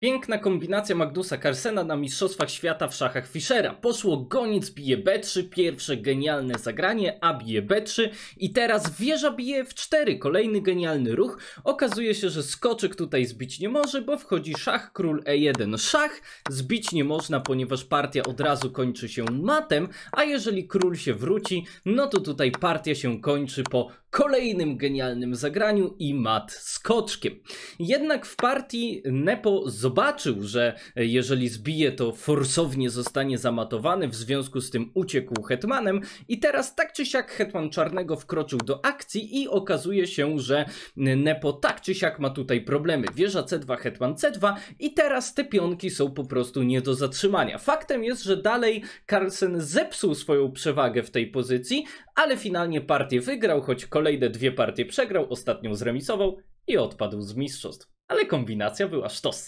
Piękna kombinacja Magnusa Carsena na Mistrzostwach Świata w szachach Fischera. Poszło goniec bije B3, pierwsze genialne zagranie, A bije B3 i teraz wieża bije F4, kolejny genialny ruch. Okazuje się, że skoczek tutaj zbić nie może, bo wchodzi szach król E1. Szach zbić nie można, ponieważ partia od razu kończy się matem, a jeżeli król się wróci, no to tutaj partia się kończy po kolejnym genialnym zagraniu i mat skoczkiem. Jednak w partii Nepo z zobaczył, że jeżeli zbije, to forsownie zostanie zamatowany, w związku z tym uciekł Hetmanem i teraz tak czy siak Hetman Czarnego wkroczył do akcji i okazuje się, że Nepo tak czy siak ma tutaj problemy. Wieża C2, Hetman C2 i teraz te pionki są po prostu nie do zatrzymania. Faktem jest, że dalej Carlsen zepsuł swoją przewagę w tej pozycji, ale finalnie partię wygrał, choć kolejne dwie partie przegrał, ostatnią zremisował i odpadł z mistrzostw. Ale kombinacja była sztos.